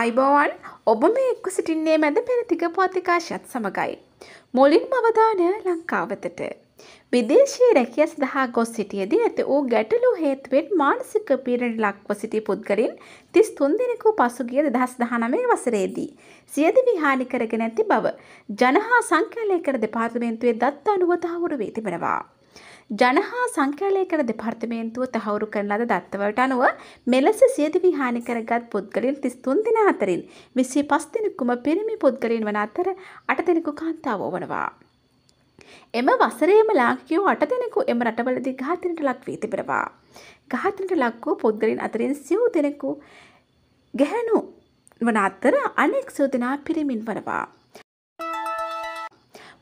අයිබෝවන් ඔබ මේ එක්කු සිටින්නේ මැද පෙරතික පෝතිකාශයත් සමඟයි. මුලින් මවදාන ලංකාවතට. විදේශී රැකිය සඳහා ගොස් සිටියදී ඇති වූ ගැටලු හේතුවෙන් මානසික පීරණ ලක්ව සිටි පුද්ගලින් තිස් තුන් දෙනෙකු පසුගිය දහස් දහනමේ වසරේදී. සියද විහානි කරගෙන ඇති බව ජනහා සංකලය කර දෙපාර්තමේන්තුවේ දත්ත අනුවතහවුරු වී තිබෙනවා. ජන හා සංකලයකර දෙපාර්තමේන්තුව තහවුරු කරන ලද දත්තවලට අනුව මෙලෙස සියදිවි හානි කරගත් පුද්ගලින් තිස්තුන් දින අතරින් විසි පස් දෙනෙකුම පිරිමි පුද්ගලින් වන අතර අට දෙනෙකු කාන්තාව වනවා. එම වසරේම ලාංකිකයෝ අට දෙනෙකු එම රටවලදී ඝාතනයට ලක් වී තිබෙනවා. ඝාතනයට ලක් වූ පුද්ගලින් අතරින් සිව් දෙනෙකු ගැහැණු වන අතර අනෙක් සිව් දෙනා පිරිමින් වනවා.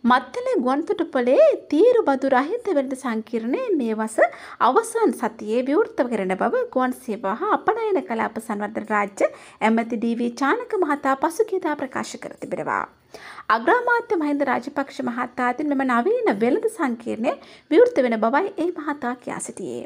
මත්තල ගුවන්තොටුපලේ තීරු බදු රහිත වෙළඳ සංකීර්ණය මේ වස අවසන් සතියේ විවෘත කරන බව ගුවන් සේවා හා අපනයන කලාප සංවර්ධන රාජ්‍ය ඇමති ඩීවී චානක මහතා පසුගියදා ප්‍රකාශ කර තිබෙනවා. අග්‍රාමාත්‍ය මහින්ද රාජපක්ෂ මහතාතින් මෙම නවීන වෙළඳ සංකීර්ණය විවෘත වෙන බවයි ඒ මහතා කියා සිටියේ.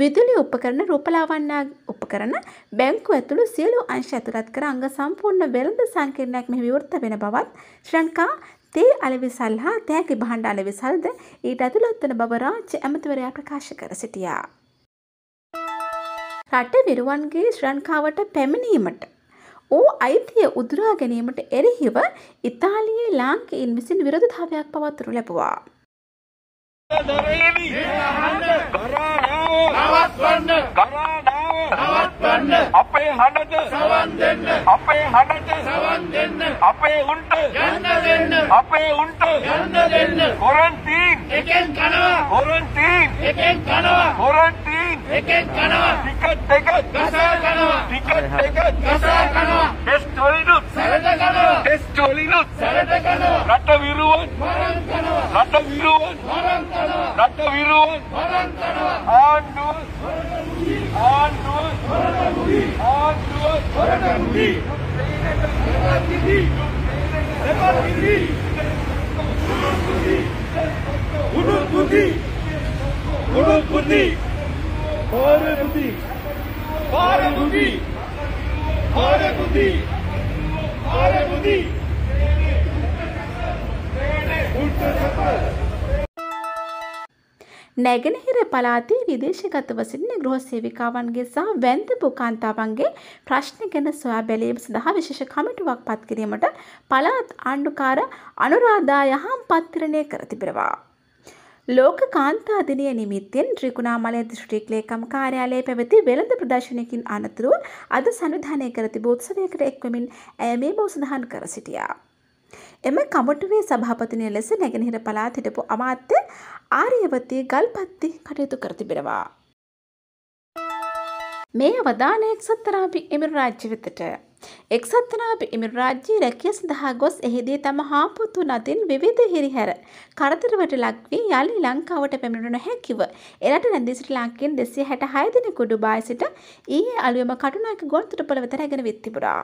විදුලි උපකරණ රූපලාවන්නා උපකරණ බැංකු ඇතුළු සියලු අංශ ඇතුළත් කර අංග සම්පූර්ණ වෙළඳ සංකීර්ණයක් මෙහි විවෘත වෙන බවත් ශ්‍රී ලංකා තේ අලෙවිසල් හා තෑගි භාණ්ඩ අලෙවිසල්ද ඊට ඇතුළත් වන බව රාජ්‍ය ඇමතිවරයා ප්‍රකාශ කර සිටියා. රට විරුවන්ගේ ශ්‍රංකාවට පැමිණීමට ඕ අයිතිය උදුරා ගැනීමට එරෙහිව ඉතාලියේ ලාංකීන් විසින් විරෝධතාවයක් පවත්වනු ලැබුවා. දරේවි! දරානාව! නවත්වන්න! දරානාව! නවත්වන්න අපේ හඬට සවන් දෙන්න අපේ හඬට සවන් දෙන්න අපේ උන්ට යන්න දෙන්න අපේ උන්ට යන්න දෙන්න කොරන්ටීන් එකෙන් කනවා කොරන්ටීන් එකෙන් කනවා කොරන්ටීන් එකෙන් කනවා ටිකට් එක ගසා කනවා ටිකට් එක ගසා කනවා ටෙස්ට් වලිනුත් සැරට කනවා ටෙස්ට් වලිනුත් සැරට කනවා රට විරුවන් මරන් කනවා රට විරුවන් මරන් කනවා රට විරුවන් මරන් කනවා ආණ්ඩුව ආණ්ඩුව Ultra Japan! නැගෙනහිර පළාතේ විදේශගතව සිටින ගෘහ සේවිකාවන්ගේ සහ වැන්ද පුකාන්තාවන්ගේ ප්‍රශ්න ගැන සොයා බැලීම සඳහා විශේෂ කමිටුවක් පත් කිරීමට පළාත් ආණ්ඩුකාර අනුරාධා යහම් පත්තිරණය කර තිබෙනවා. ලෝක කාන්තා දිනය නිමිත්තෙන් ත්‍රිකුණාමලය දිස්ත්‍රික් ලේකම් කාර්යාලයේ පැවති වෙළඳ ප්‍රදර්ශනයකින් අනතුරුව අද සංවිධානය කර තිබූ උත්සවයකට එක්වමින් ඇය මේ බව සඳහන් කර සිටියා. එම කමටුවේ සභාපතිනය ලෙස නැගෙනහිර පලාත් හිටපු අමාත්‍ය ආරයවතී ගල්පත්ති කටයුතු කරතිබෙනවා. මේ අවධාන එක්සත්තරාපි එමිර රාජ්‍ය වෙතට. එක්සත්තරාපි එමිර රාජ්‍යී රැකිය සඳහා ගොස් එහිදී තම හාපොත්තු නතින් විවිධ හිරිහැර කරතරවට ලක්වී යළි ලංකාවට පැමිණුණු හැකිව එරට නැදිසිට ලාංකෙන් දෙසිය හැට හයදනෙකුඩු බායි සිට ඊයේ අලුවම කටුනාක ගොන්තුට පොළවෙත රැගෙන වෙත්තිබුරා.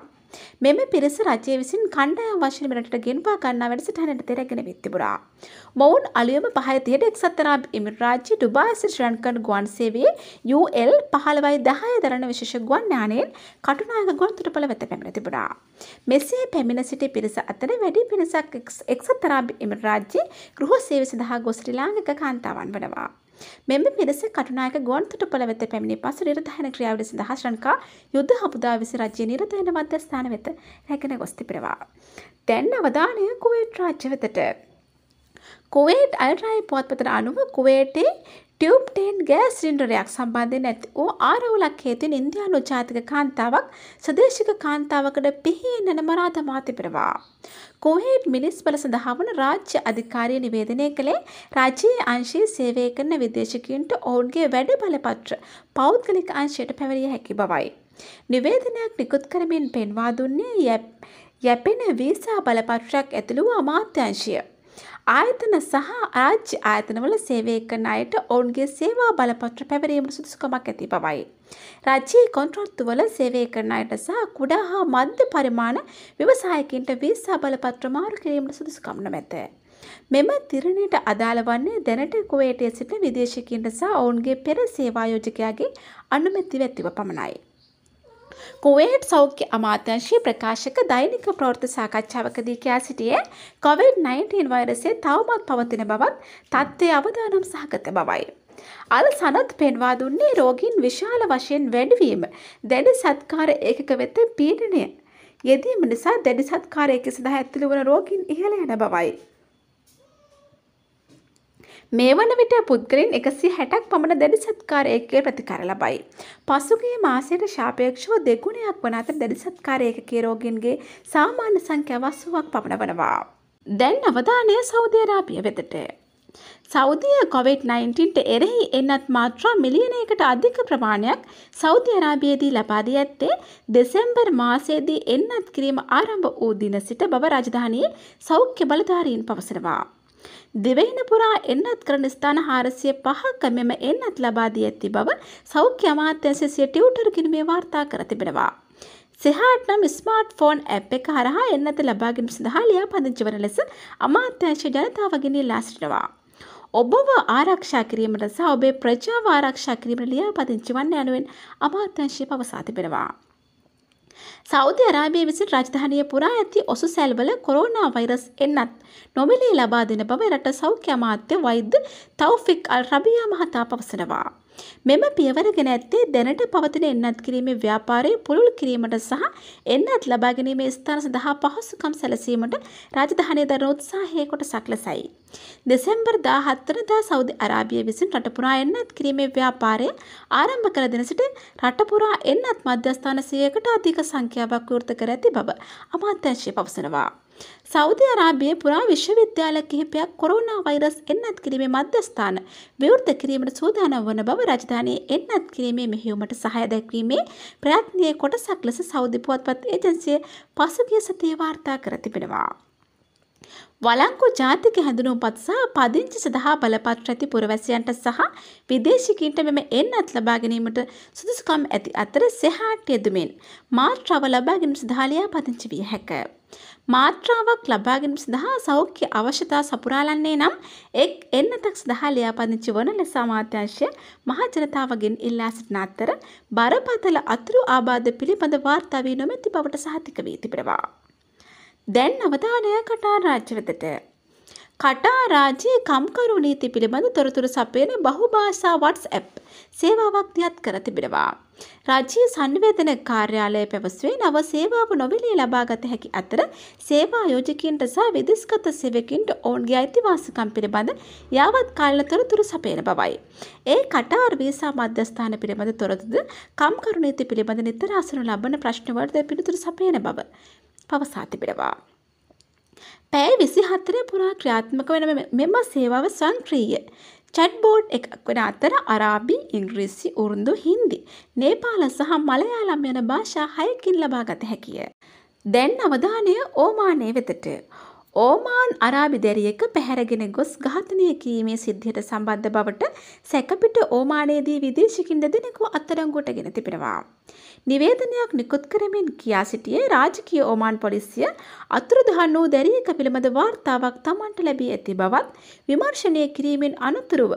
මෙම පිරිස රජය විසින් කණ්ඩායම් වශයෙන් මෙරටට ගෙන්වා ගන්නා වැඩසටහනට තෙරගෙන වෙත් තිබුණා. මොවුන් අලුයම 5:30ට එක්සත් අරාබ් එමිරේට් රාජ්‍ය ඩුබායි සිට ශ්‍රී ගුවන් සේවයේ UL 15.10 දරන විශේෂ ගුවන් යානයෙන් කටුනායක ගුවන්තොටුපළ වෙත පැමිණ තිබුණා. මෙසේ පැමිණ සිටි පිරිස අතර වැඩි පිරිසක් එක්සත් අරාබ් එමිරේට් රාජ්‍ය ගෘහ සේවය සඳහා ගොස් ශ්‍රී ලාංකික කාන්තාවන් වනවා. මෙම පිරිස කටුනායක ගොන්තුටුපළ වෙත පැමිණි පසු නිර්ධායන ක්‍රියාවලිය සඳහා ශ්‍රංකා යුද්ධ හමුදා විස රජයේ නිර්ධායන මධ්‍යස්ථාන වෙත රැගෙන ගොස් තිබෙනවා. දැන් අවධානය කුවේට් රාජ්‍ය වෙතට කුවේට් අල්රායි පුවත්පතට අනුව කුවේටේ ටියප්ටේන් ගෑස් සිින්ඩරයක් සම්බන්ධය නැති වූ ආරවුලක් හේතුන් ඉන්දයානු ජාතික කාන්තාවක් සදේශික කාන්තාවකට පිහිනන මරාතමා තිබෙනවා. කොහේට් මිනිස් බල සඳහා වන රාජ්‍ය අධිකාරය නිවේදනය කළේ රාජයේ අංශයේ සේවය කරන විදේශකයන්ට ඔවුන්ගේ වැඩ බලපත්‍ර පෞද්ගලික අංශයට පැවරිය හැකි බවයි. නිවේදනයක් නිකුත් කරමින් පෙන්වා දුන්නේ යැපෙන වීසා බලපත්‍රයක් ඇතුළු අමාත්‍යංශය. ආයතන සහ රාජ්‍ය ආයතනවල සේවය කරන අයට ඔවුන්ගේ සේවා බලපත්‍ර පැවරීමට සුදුසුකමක් ඇති බවයි. රජයේ කොන්ත්‍රාත්තුවල සේවය කරන අයට සහ කුඩා හා මධ්‍ය පරිමාණ ව්‍යවසායකින්ට වීසා බලපත්‍ර මාරු කිරීමට සුදුසුකම් නැත. මෙම තිරණයට අදාළ වන්නේ දැනට කුවේටයේ සිට විදේශිකින්ට සහ ඔවුන්ගේ පෙර සේවා යෝජකයාගේ අනුමැතිව ඇතිව පමණයි. කුවේට් සෞඛ්‍ය අමාත්‍යංශයේ ප්‍රකාශක දෛනික ප්‍රවෘත්ති සාකච්ඡාවකදී කියා සිටියේ COVID-19 වෛරසය තවමත් පවතින බවත් තත්ත්වයේ අවදානම් සහගත බවයි. අල් සනත් පෙන්වා දුන්නේ රෝගීන් විශාල වශයෙන් වැඩිවීම දැඩි සත්කාර ඒකක වෙත පීඩනය යෙදීම නිසා දැඩි සත්කාර ඒකක සඳහා ඇතුළු වන රෝගීන් ඉහළ යන බවයි. මේ වන විට පුද්ගලින් එකසි හැටක් පමණ දැඩි සත්කාරයකගේ ප්‍රතිකර ලබයි. පසුගේ මාසයට ශාපේක්ෂව දෙගුණයක් වන අතර දැඩි සත්කාරයකගේ රෝගෙන්ගේ සාමාන්‍ය සංඛ්‍යවස්සුවක් පමණ වනවා. දැන් අවධානය සෞදේරාපිය වෙතට. සෞදිය කොවිD-19ට එරෙහි එන්නත් මාත්‍රා මිලියනයකට අධික ප්‍රමාණයක් සෞති අරාබියේදී ලබාදී ඇත්තේ දෙසැම්බර් මාසයේදී එන්නත් කිරීම ආරම්භ වූ දින සිට බව රජධානයේ සෞඛ්‍ය බලධාරීන් පවසනවා. දිවයින පුරා එන්නත් කරන ස්ථාන 405ක මෙම එන්නත් ලබා දී ඇති බව සෞඛ්‍ය අමාත්‍යාංශයේ සිය ටියුටර් කිනුමේ වාර්තා කර තිබෙනවා. සෙහාට නම් ස්මාර්ට් ෆෝන් ඇප් එක හරහා එන්නත ලබාගෙන සඳහා ලියාපදිංචි වන ලෙස අමාත්‍යංශ ජනතාවගෙන ඉල්ලා සිටිනවා. ඔබව ආරක්ෂා කිරීමට සහ ඔබේ ප්‍රජාව ආරක්ෂා කිරීමට ලියාපදිංචි වන්න යනුවෙන් අමාත්‍යංශය පවසා තිබෙනවා. සෞදි අරාබිය විසින් රජධානිය පුරා ඇති ඔසු සැල්වල කොරෝනා වෛරස් එන්නත් නොමිලේ ලබා දෙන බව රට සෞඛ්‍ය අමාත්‍ය වෛද්‍ය තෞෆික් අල් රබියා මහතා පවසනවා. මෙම පියවර ගෙන ඇත්තේ දැනට පවතින එන්නත් කිරීමේ ව්‍යාපාරය පුළුල් කිරීමට සහ එන්නත් ලබා ගැනීමේ ස්ථාන සඳහා පහසුකම් සැලසීමට රාජධානය දරන උත්සාහය කොටසක් ලෙසයි. දෙසැම්බර් 17 වෙනිදා සෞදි අරාබිය විසින් රට පුරා එන්නත් කිරීමේ ව්‍යාපාරය ආරම්භ කළ දින සිට රට පුරා එන්නත් මධ්‍යස්ථාන 100කට අධික සංඛ්‍යාවක් විවෘත කර ඇති බව අමාත්‍යාංශය පවසනවා. සෞදි අරාබියේ පුරා විශ්වවිද්‍යාල කිහිපයක් කොරෝනා වෛරස් එන්නත් කිරීමේ මධ්‍යස්ථාන විවෘත කිරීමට සූදානම් වන බව රජධානයේ එන්නත් කිරීමේ මෙහෙයුමට සහාය දැක්වීමේ ප්‍රයත්නයේ කොටසක් ලෙස සෞදි පුවත්පත් ඒජන්සිය පසුගිය සතියේ වාර්තා කර තිබෙනවා. වලංකු ජාතික හැඳුනුම්පත් සහ පදිංචි සඳහා බලපත් රැති පුරවැසියන්ට සහ විදේශිකින්ට මෙම එන්නත් ලබා ගැනීමට සුදුසුකම් ඇති අතර සෙහාට යෙදුමින් මාර්ට්‍රව ලබා ගැනීම සඳහා ලියා පදිංචි විය හැකිය. මාත්‍රාවක් ලබා ගැනීම සඳහා සෞඛ්‍ය අවශ්‍යතා සපුරාලන්නේ නම් එක් එන්නතක් සඳහා ලියාපදිංචි වන ලෙස අමාත්‍යාංශය මහජනතාවගෙන් ඉල්ලා සිටින අතර බරපතල අතුරු ආබාධ පිළිබඳ වාර්තා වී නොමැති බවට සහතික වී තිබෙනවා. දැන් අවධානය කටාරාජ්‍ය වෙතට කටා රාජ්‍යයේ කම්කරු නීති පිළිබඳ තොරතුරු සපයන බහුභාෂා WhatsApp සේවාවක් දියත් කර තිබෙනවා. රාජ්‍යයේ සංවේදන කාර්යාලය පැවසුවේ නව සේවාව නොමිලේ ලබාගත හැකි අතර සේවා යෝජකයන්ට සහ විදෙස්ගත සේවකයන්ට ඔවුන්ගේ අයිතිවාසිකම් පිළිබඳ යාවත් කාලීන තොරතුරු සපයන බවයි. ඒ කටාර් වීසා මධ්‍යස්ථාන පිළිබඳ තොරතුරුද කම්කරු නීති පිළිබඳ නිතර අසනු ලබන ප්‍රශ්න වලට පිළිතුරු සපයන බව පවසා තිබෙනවා. පැය විසිහතරය පුරා ක්‍රියාත්මක වන මෙම සේවාව සංක්‍රීය. චැට්බෝඩ් එකක් වන අතර අරාබි ඉංග්‍රීසි උරුන්දු හින්දි. නේපාල සහ මලයාලම් යන භාෂා හයකින් ලබාගත හැකිය. දැන් අවධානය ඕමානය වෙතට. ඕමාන් අරාබි දැරියක පැහැරගෙන ගොස් ඝාතනය කිරීමේ සිද්ධියට සම්බන්ධ බවට සැකපිට ඕමානයේදී විදේශිකින් දෙදෙනෙකු අත්අඩංගුවටගෙන තිබෙනවා. නිවේදනයක් නිකුත් කරමින් කියා සිටියේ රාජකීය ඕමාන් පොලිසිය අතුරුදහන් වූ දැරියක පිළිබඳ වාර්තාවක් Tamanට ලැබී ඇති බවත් විමර්ශනය කිරීමෙන් අනතුරුව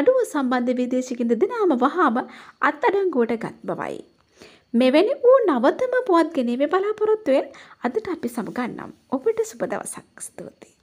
නඩුව සම්බන්ධ විදේශිකින් දෙදෙනාම වහාම අත්අඩංගුවට ගත් බවයි. මෙවැනි වූ නවතම පුවත් ගෙනීමේ බලාපොරොත්තුවෙන් අදට අපි සමගන්නම්. ඔබට සුබ දවසක්. ස්තුතියි.